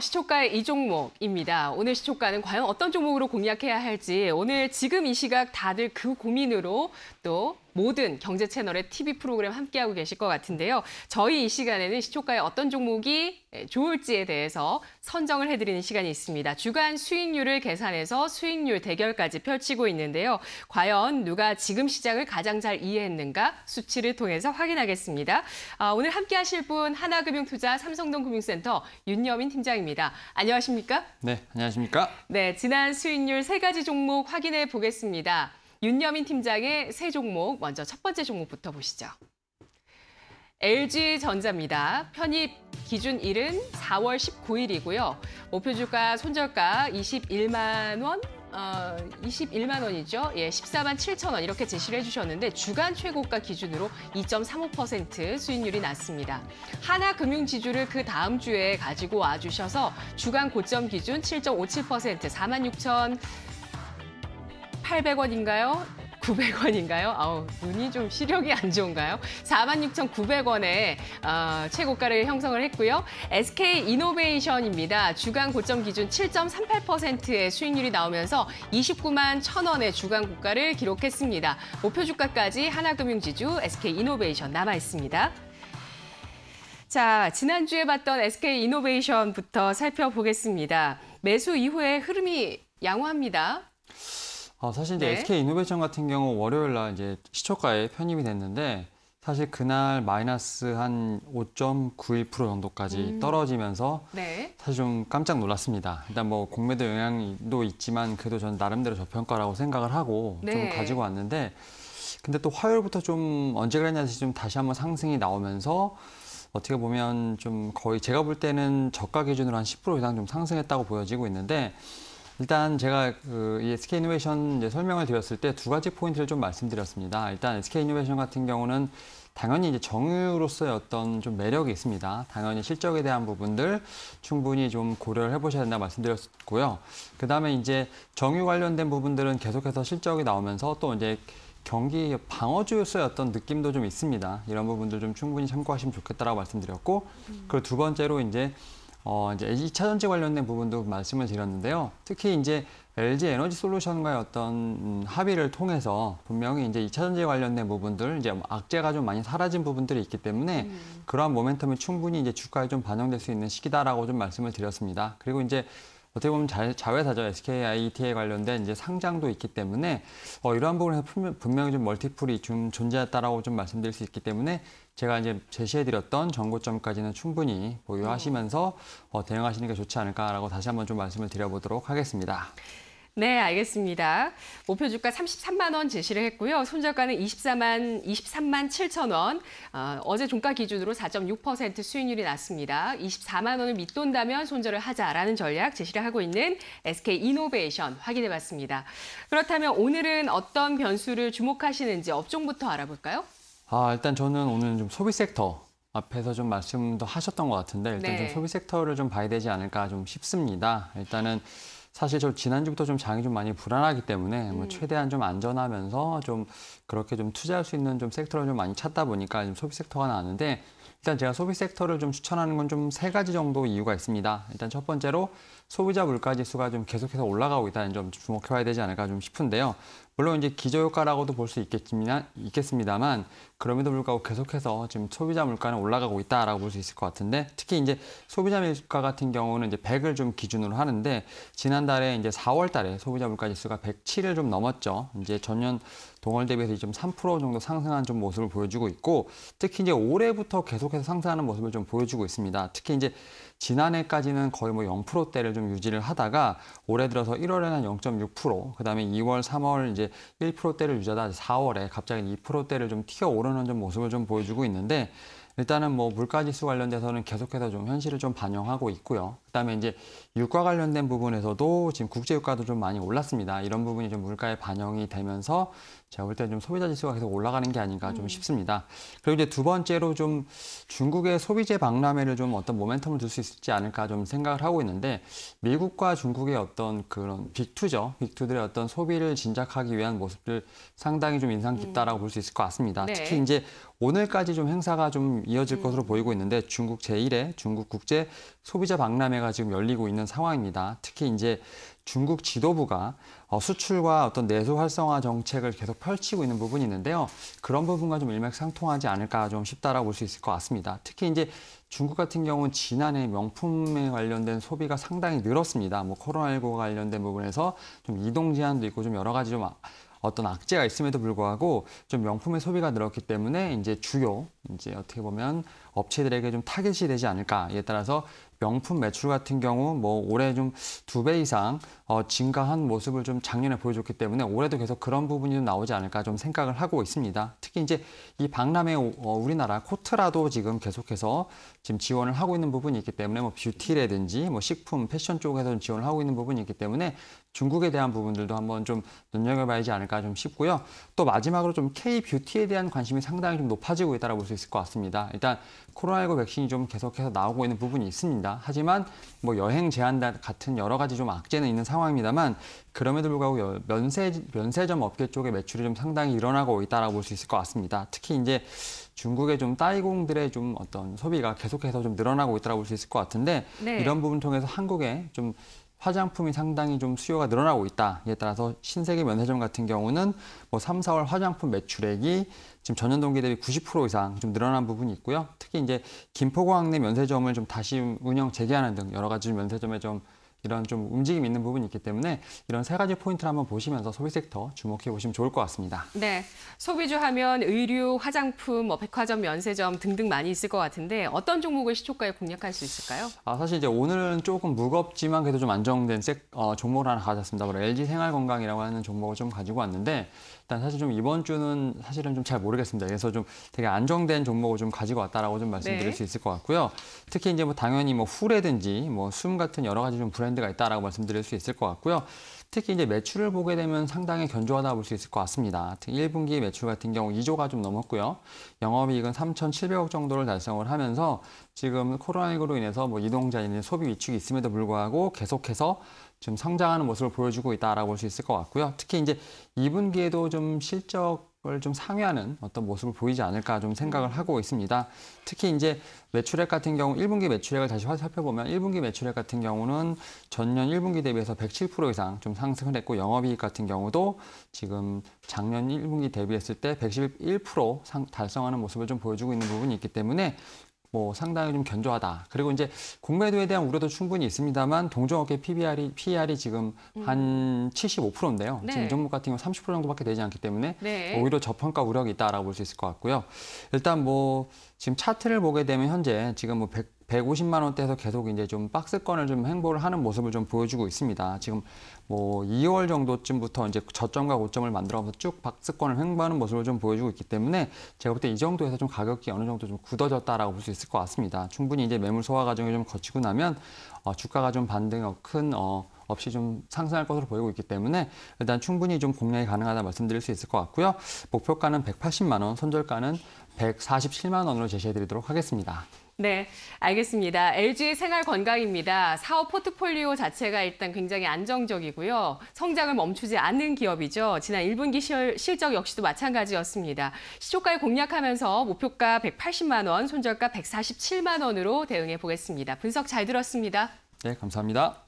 시초가의 이 종목입니다. 오늘 시초가는 과연 어떤 종목으로 공략해야 할지 오늘 지금 이 시각 다들 그 고민으로 또 모든 경제 채널의 TV 프로그램 함께하고 계실 것 같은데요. 저희 이 시간에는 시초가의 어떤 종목이 좋을지에 대해서 선정을 해드리는 시간이 있습니다. 주간 수익률을 계산해서 수익률 대결까지 펼치고 있는데요. 과연 누가 지금 시장을 가장 잘 이해했는가 수치를 통해서 확인하겠습니다. 아, 오늘 함께하실 분 하나금융투자 삼성동금융센터 윤여민 팀장입니다. 안녕하십니까? 네, 안녕하십니까? 네, 지난 수익률 세 가지 종목 확인해 보겠습니다. 윤여민 팀장의 세 종목, 먼저 첫 번째 종목부터 보시죠. LG전자입니다. 편입 기준 일은 4월 19일이고요. 목표 주가 손절가 21만 원, 어, 21만 원이죠. 예, 14만 7천 원 이렇게 제시를 해주셨는데 주간 최고가 기준으로 2.35% 수익률이 났습니다. 하나금융지주를 그 다음 주에 가지고 와주셔서 주간 고점 기준 7.57% 4만 6천 800원인가요? 900원인가요? 아우, 눈이 좀 시력이 안 좋은가요? 46,900원에 어, 최고가를 형성을 했고요. SK 이노베이션입니다. 주간 고점 기준 7.38%의 수익률이 나오면서 29만 1,000원의 주간 고가를 기록했습니다. 목표 주가까지 하나금융지주 SK 이노베이션 남아 있습니다. 자, 지난주에 봤던 SK 이노베이션부터 살펴보겠습니다. 매수 이후에 흐름이 양호합니다. 어, 사실 이제 네. SK 이노베이션 같은 경우 월요일 날 이제 시초가에 편입이 됐는데 사실 그날 마이너스 한 5.91% 정도까지 음. 떨어지면서 네. 사실 좀 깜짝 놀랐습니다. 일단 뭐 공매도 영향도 있지만 그래도 저는 나름대로 저평가라고 생각을 하고 네. 좀 가지고 왔는데 근데 또 화요일부터 좀 언제 그랬냐듯이 좀 다시 한번 상승이 나오면서 어떻게 보면 좀 거의 제가 볼 때는 저가 기준으로 한 10% 이상 좀 상승했다고 보여지고 있는데 일단 제가 그이 SK 이노베이션 이제 설명을 드렸을 때 두 가지 포인트를 좀 말씀드렸습니다. 일단 SK 이노베이션 같은 경우는 당연히 이제 정유로서의 어떤 좀 매력이 있습니다. 당연히 실적에 대한 부분들 충분히 좀 고려를 해보셔야 된다 말씀드렸고요. 그 다음에 이제 정유 관련된 부분들은 계속해서 실적이 나오면서 또 이제 경기 방어주였어요 어떤 느낌도 좀 있습니다. 이런 부분들 좀 충분히 참고하시면 좋겠다라고 말씀드렸고, 그리고 두 번째로 이제 어, 이제 2차 전지 관련된 부분도 말씀을 드렸는데요. 특히 이제 LG 에너지 솔루션과의 어떤 음, 합의를 통해서 분명히 이제 2차 전지 관련된 부분들 이제 뭐 악재가 좀 많이 사라진 부분들이 있기 때문에 음. 그러한 모멘텀이 충분히 이제 주가에 좀 반영될 수 있는 시기다라고 좀 말씀을 드렸습니다. 그리고 이제 어떻게 보면 자, 회사죠 SKIT에 관련된 이제 상장도 있기 때문에 어, 이러한 부분에서 분명히 좀 멀티플이 좀 존재했다라고 좀 말씀드릴 수 있기 때문에 제가 이제 제시해드렸던 정보점까지는 충분히 보유하시면서 어, 대응하시는 게 좋지 않을까라고 다시 한번 좀 말씀을 드려보도록 하겠습니다. 네, 알겠습니다. 목표 주가 33만 원 제시를 했고요. 손절가는 24만 23만 7천 원. 어, 제 종가 기준으로 4.6% 수익률이 났습니다. 24만 원을 밑돈다면 손절을 하자라는 전략 제시를 하고 있는 SK 이노베이션 확인해 봤습니다. 그렇다면 오늘은 어떤 변수를 주목하시는지 업종부터 알아볼까요? 아, 일단 저는 오늘좀 소비 섹터 앞에서 좀 말씀도 하셨던 것 같은데 일단 네. 좀 소비 섹터를 좀 봐야 되지 않을까 좀 싶습니다. 일단은 사실 저 지난주부터 좀 장이 좀 많이 불안하기 때문에 뭐 음. 뭐 최대한 좀 안전하면서 좀 그렇게 좀 투자할 수 있는 좀 섹터를 좀 많이 찾다 보니까 지 소비 섹터가 나왔는데 일단 제가 소비 섹터를 좀 추천하는 건 좀 세 가지 정도 이유가 있습니다. 일단 첫 번째로 소비자 물가 지수가 좀 계속해서 올라가고 있다는 점 주목해야 봐 되지 않을까 좀 싶은데요. 물론 이제 기저효과라고도 볼 수 있겠습니다만 그럼에도 불구하고 계속해서 지금 소비자 물가는 올라가고 있다라고 볼 수 있을 것 같은데 특히 이제 소비자 물가 같은 경우는 이제 100을 좀 기준으로 하는데 지난달에 이제 4월달에 소비자 물가 지수가 107을 좀 넘었죠. 이제 전년 동월 대비해서 2.3% 정도 상승한 좀 모습을 보여주고 있고 특히 이제 올해부터 계속해서 상승하는 모습을 좀 보여주고 있습니다. 특히 이제 지난해까지는 거의 뭐 0%대를 좀 유지를 하다가 올해 들어서 1월에는 0.6%, 그다음에 2월, 3월 이제 1%대를 유지하다 4월에 갑자기 2%대를 좀 튀어 오르는 좀 모습을 좀 보여주고 있는데 일단은 뭐 물가지수 관련돼서는 계속해서 좀 현실을 좀 반영하고 있고요. 그다음에 이제 유가 관련된 부분에서도 지금 국제 유가도 좀 많이 올랐습니다. 이런 부분이 좀 물가에 반영이 되면서 제가 볼 때는 좀 소비자 지수가 계속 올라가는 게 아닌가 좀 음. 싶습니다. 그리고 이제 두 번째로 좀 중국의 소비재 박람회를 좀 어떤 모멘텀을 줄 수있지 않을까 좀 생각을 하고 있는데 미국과 중국의 어떤 그런 빅투죠. 빅투들의 어떤 소비를 진작하기 위한 모습들 상당히 좀 인상 깊다라고 음. 볼수 있을 것 같습니다. 네. 특히 이제 오늘까지 좀 행사가 좀 이어질 네. 것으로 보이고 있는데 중국 제1회 중국 국제 소비자 박람회가 지금 열리고 있는 상황입니다. 특히 이제 중국 지도부가 어, 수출과 어떤 내수 활성화 정책을 계속 펼치고 있는 부분이 있는데요. 그런 부분과 좀 일맥상통하지 않을까 좀싶다라고볼 수 있을 것 같습니다. 특히 이제 중국 같은 경우는 지난해 명품에 관련된 소비가 상당히 늘었습니다. 뭐 코로나19와 관련된 부분에서 좀 이동 제한도 있고 좀 여러 가지 좀 어떤 악재가 있음에도 불구하고 좀 명품의 소비가 늘었기 때문에 이제 주요 이제 어떻게 보면 업체들에게 좀 타겟이 되지 않을까에 따라서 명품 매출 같은 경우 뭐 올해 좀 두 배 이상 어, 증가한 모습을 좀 작년에 보여줬기 때문에 올해도 계속 그런 부분이 좀 나오지 않을까 좀 생각을 하고 있습니다. 특히 이제 이 박람회 어, 우리나라 코트라도 지금 계속해서 지금 지원을 하고 있는 부분이 있기 때문에 뭐 뷰티라든지 뭐 식품, 패션 쪽에서 지원을 하고 있는 부분이 있기 때문에 중국에 대한 부분들도 한번 좀 눈여겨봐야지 않을까 좀 싶고요. 또 마지막으로 좀 K 뷰티에 대한 관심이 상당히 좀 높아지고 있다라고 볼수 있을 것 같습니다. 일단 코로나19 백신이 좀 계속해서 나오고 있는 부분이 있습니다. 하지만 뭐 여행 제한 같은 여러 가지 좀 악재는 있는 상황입니다만 그럼에도 불구하고 면세 면세점 업계 쪽의 매출이 좀 상당히 일어나고 있다라고 볼 수 있을 것 같습니다. 특히 이제 중국의 좀 따이공들의 좀 어떤 소비가 계속해서 좀 늘어나고 있다라고 볼 수 있을 것 같은데 네. 이런 부분 통해서 한국에좀 화장품이 상당히 좀 수요가 늘어나고 있다. 이에 따라서 신세계 면세점 같은 경우는 뭐 3, 4월 화장품 매출액이 지금 전년 동기 대비 90% 이상 좀 늘어난 부분이 있고요. 특히 이제 김포공항 내 면세점을 좀 다시 운영 재개하는 등 여러 가지 면세점에 좀 이런 좀 움직임이 있는 부분이 있기 때문에 이런 세 가지 포인트를 한번 보시면서 소비 섹터 주목해 보시면 좋을 것 같습니다. 네. 소비주 하면 의류, 화장품, 뭐 백화점, 면세점 등등 많이 있을 것 같은데 어떤 종목을 시초가에 공략할 수 있을까요? 아, 사실 이제 오늘은 조금 무겁지만 그래도 좀 안정된 섹, 어, 종목을 하나 가졌습니다 바로 LG 생활건강이라고 하는 종목을 좀 가지고 왔는데 일단 사실 좀 이번 주는 사실은 좀 잘 모르겠습니다. 그래서 좀 되게 안정된 종목을 좀 가지고 왔다라고 좀 말씀드릴 네. 수 있을 것 같고요. 특히 이제 뭐 당연히 뭐 후레든지 뭐 숨 같은 여러 가지 좀 브랜드가 있다라고 말씀드릴 수 있을 것 같고요. 특히 이제 매출을 보게 되면 상당히 견조하다 볼 수 있을 것 같습니다. 특히 1분기 매출 같은 경우 2조가 좀 넘었고요. 영업이익은 3,700억 정도를 달성을 하면서 지금 코로나19로 인해서 뭐 이동자인의 소비 위축이 있음에도 불구하고 계속해서 좀 성장하는 모습을 보여주고 있다라고 볼 수 있을 것 같고요. 특히 이제 2분기에도 좀 실적 그좀 상회하는 어떤 모습을 보이지 않을까 좀 생각을 음. 하고 있습니다. 특히 이제 매출액 같은 경우 1분기 매출액을 다시 살펴보면 1분기 매출액 같은 경우는 전년 1분기 대비해서 107% 이상 좀 상승을 했고 영업이익 같은 경우도 지금 작년 1분기 대비했을 때 111% 달성하는 모습을 좀 보여주고 있는 부분이 있기 때문에 뭐 상당히 좀 견조하다. 그리고 이제 공매도에 대한 우려도 충분히 있습니다만 동종업계 PBR이 PER이 지금 음. 한 75%인데요. 네. 지금 정부 같은 경우 30% 정도밖에 되지 않기 때문에 네. 오히려 저평가 우려가 있다라고 볼 수 있을 것 같고요. 일단 뭐 지금 차트를 보게 되면 현재 지금 뭐 100, 150만 원대에서 계속 이제 좀 박스권을 좀 행보를 하는 모습을 좀 보여주고 있습니다. 지금 뭐 2월 정도쯤부터 이제 저점과 고점을 만들어서 쭉 박스권을 횡보하는 모습을 좀 보여주고 있기 때문에 제가 볼 때 이 정도에서 좀 가격이 어느 정도 좀 굳어졌다라고 볼 수 있을 것 같습니다. 충분히 이제 매물 소화 과정이 좀 거치고 나면 어, 주가가 좀 반등 큰 어, 없이 좀 상승할 것으로 보이고 있기 때문에 일단 충분히 좀 공략이 가능하다 말씀드릴 수 있을 것 같고요. 목표가는 180만 원, 손절가는 147만 원으로 제시해드리도록 하겠습니다. 네, 알겠습니다. LG 생활건강입니다. 사업 포트폴리오 자체가 일단 굉장히 안정적이고요. 성장을 멈추지 않는 기업이죠. 지난 1분기 실적 역시도 마찬가지였습니다. 시초가에 공략하면서 목표가 180만 원, 손절가 147만 원으로 대응해 보겠습니다. 분석 잘 들었습니다. 네, 감사합니다.